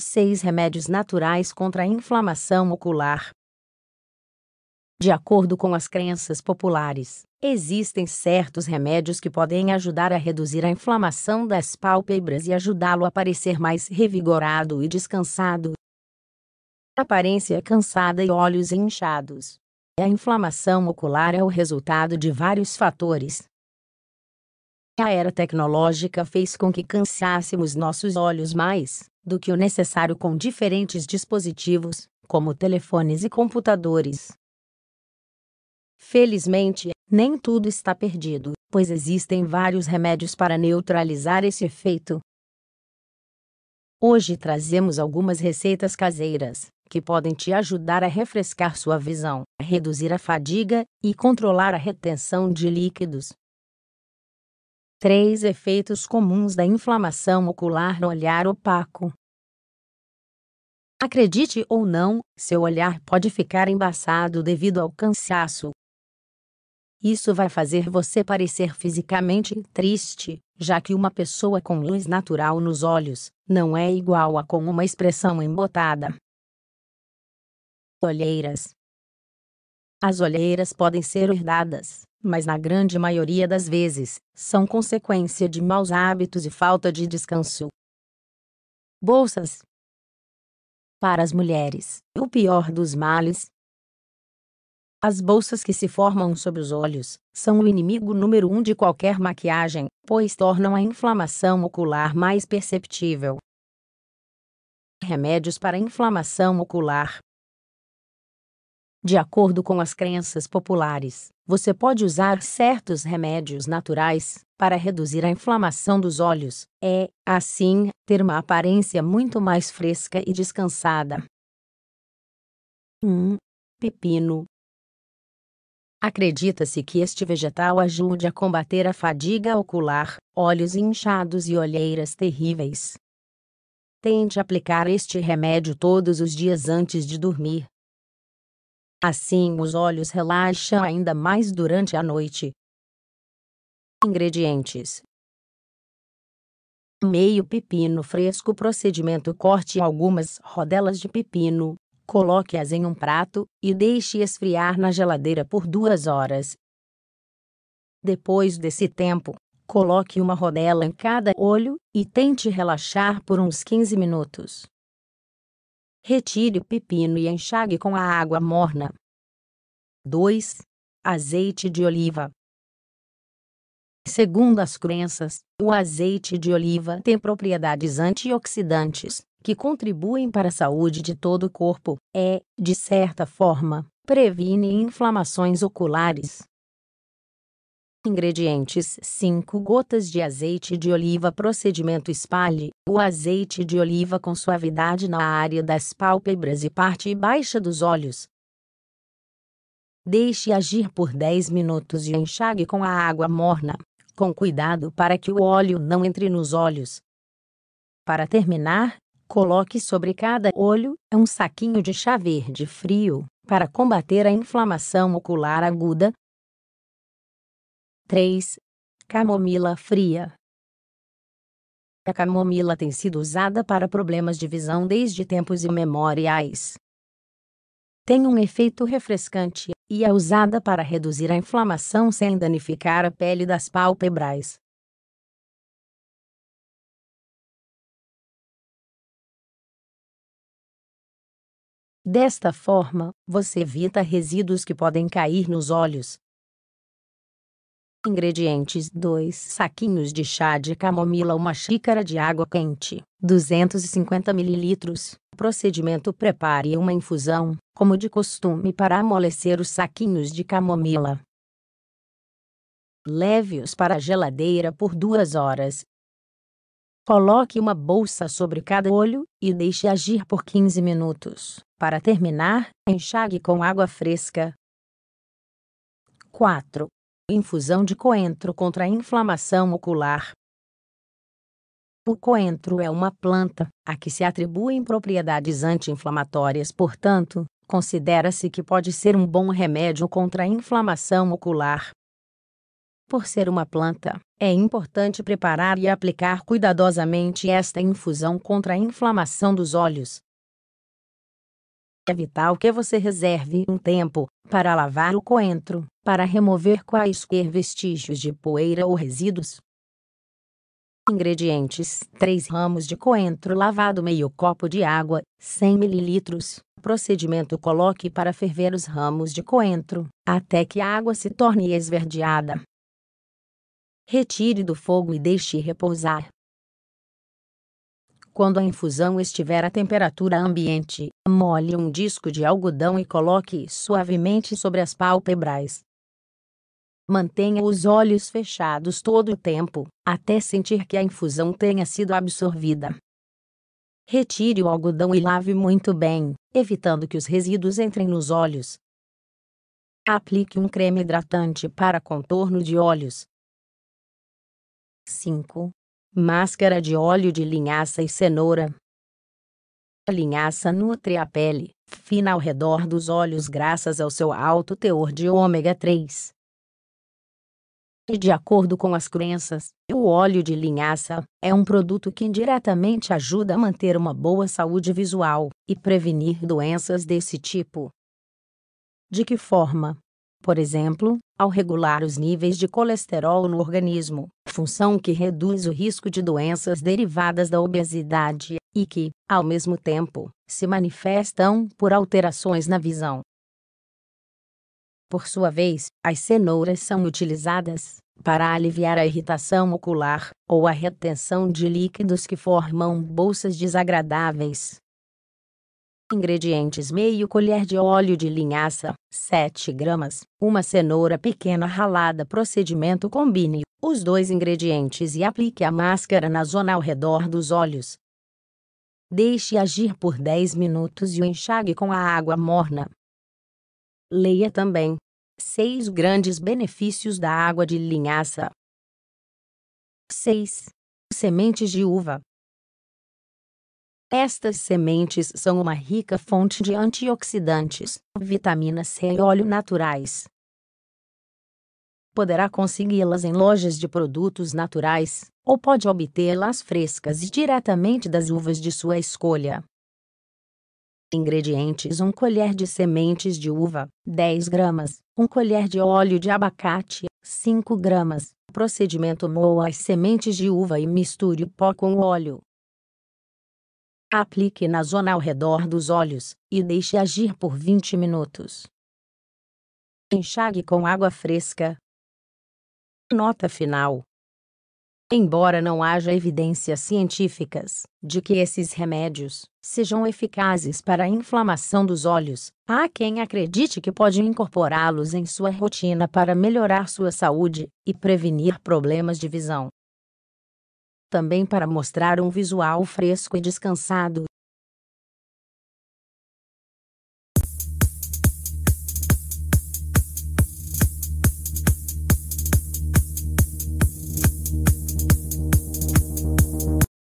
6 Remédios naturais contra a inflamação ocular. De acordo com as crenças populares, existem certos remédios que podem ajudar a reduzir a inflamação das pálpebras e ajudá-lo a parecer mais revigorado e descansado. Aparência cansada e olhos inchados. A inflamação ocular é o resultado de vários fatores, a era tecnológica fez com que cansássemos nossos olhos mais, do que o necessário com diferentes dispositivos, como telefones e computadores. Felizmente, nem tudo está perdido, pois existem vários remédios para neutralizar esse efeito. Hoje trazemos algumas receitas caseiras que podem te ajudar a refrescar sua visão, reduzir a fadiga e controlar a retenção de líquidos. Três efeitos comuns da inflamação ocular no olhar opaco. Acredite ou não, seu olhar pode ficar embaçado devido ao cansaço. Isso vai fazer você parecer fisicamente triste, já que uma pessoa com luz natural nos olhos não é igual a com uma expressão embotada. Olheiras As olheiras podem ser herdadas, mas na grande maioria das vezes, são consequência de maus hábitos e falta de descanso. Bolsas para as mulheres, o pior dos males. As bolsas que se formam sob os olhos são o inimigo número um de qualquer maquiagem, pois tornam a inflamação ocular mais perceptível. Remédios para inflamação ocular. De acordo com as crenças populares, você pode usar certos remédios naturais para reduzir a inflamação dos olhos, é, assim, ter uma aparência muito mais fresca e descansada. 1. Hum, pepino. Acredita-se que este vegetal ajude a combater a fadiga ocular, olhos inchados e olheiras terríveis. Tente aplicar este remédio todos os dias antes de dormir. Assim, os olhos relaxam ainda mais durante a noite, Ingredientes: meio pepino fresco. Procedimento: corte algumas rodelas de pepino, coloque-as em um prato e deixe esfriar na geladeira por duas horas. Depois desse tempo, coloque uma rodela em cada olho e tente relaxar por uns 15 minutos. Retire o pepino e enxague com a água morna. 2. Azeite de oliva. Segundo as crenças, o azeite de oliva tem propriedades antioxidantes que contribuem para a saúde de todo o corpo, é, de certa forma, previne inflamações oculares. Ingredientes: 5 gotas de azeite de oliva. Procedimento: espalhe o azeite de oliva com suavidade na área das pálpebras e parte baixa dos olhos. Deixe agir por 10 minutos e enxague com a água morna com cuidado para que o óleo não entre nos olhos. Para terminar, coloque sobre cada olho um saquinho de chá verde frio para combater a inflamação ocular aguda. 3. Camomila fria. A camomila tem sido usada para problemas de visão desde tempos imemoriais. Tem um efeito refrescante e é usada para reduzir a inflamação sem danificar a pele das pálpebras. Desta forma, você evita resíduos que podem cair nos olhos. Ingredientes: 2 saquinhos de chá de camomila, uma xícara de água quente, 250 ml, procedimento prepare uma infusão, como de costume para amolecer os saquinhos de camomila. Leve-os para a geladeira por duas horas. Coloque uma bolsa sobre cada olho e deixe agir por 15 minutos. Para terminar, enxague com água fresca. 4. Infusão de coentro contra a inflamação ocular. O coentro é uma planta, a que se atribuem propriedades anti-inflamatórias, portanto, considera-se que pode ser um bom remédio contra a inflamação ocular. Por ser uma planta, é importante preparar e aplicar cuidadosamente esta infusão contra a inflamação dos olhos. É vital que você reserve um tempo para lavar o coentro, para remover quaisquer vestígios de poeira ou resíduos, Ingredientes: 3 ramos de coentro lavado, meio copo de água, 100 ml. Procedimento: coloque para ferver os ramos de coentro até que a água se torne esverdeada. Retire do fogo e deixe repousar. Quando a infusão estiver à temperatura ambiente, molhe um disco de algodão e coloque suavemente sobre as pálpebras. Mantenha os olhos fechados todo o tempo, até sentir que a infusão tenha sido absorvida. Retire o algodão e lave muito bem, evitando que os resíduos entrem nos olhos. Aplique um creme hidratante para contorno de olhos. 5. Máscara de óleo de linhaça e cenoura. A linhaça nutre a pele, fina ao redor dos olhos graças ao seu alto teor de ômega 3. E de acordo com as crenças, o óleo de linhaça é um produto que indiretamente ajuda a manter uma boa saúde visual e prevenir doenças desse tipo. De que forma? Por exemplo, ao regular os níveis de colesterol no organismo, função que reduz o risco de doenças derivadas da obesidade e que, ao mesmo tempo, se manifestam por alterações na visão, por sua vez, as cenouras são utilizadas para aliviar a irritação ocular ou a retenção de líquidos que formam bolsas desagradáveis. Ingredientes: meio colher de óleo de linhaça, 7 gramas, uma cenoura pequena ralada. Procedimento: combine os dois ingredientes e aplique a máscara na zona ao redor dos olhos. Deixe agir por 10 minutos e o enxague com a água morna. Leia também: seis grandes benefícios da água de linhaça. 6. Sementes de uva. Estas sementes são uma rica fonte de antioxidantes, vitamina C e óleo naturais. Poderá consegui-las em lojas de produtos naturais, ou pode obtê-las frescas e diretamente das uvas de sua escolha. Ingredientes 1 colher de sementes de uva, 10 gramas, 1 colher de óleo de abacate, 5 gramas. Procedimento moa as sementes de uva e misture o pó com o óleo. Aplique na zona ao redor dos olhos e deixe agir por 20 minutos. Enxague com água fresca. Nota final: Embora não haja evidências científicas de que esses remédios sejam eficazes para a inflamação dos olhos, há quem acredite que pode incorporá-los em sua rotina para melhorar sua saúde e prevenir problemas de visão. Também para mostrar um visual fresco e descansado,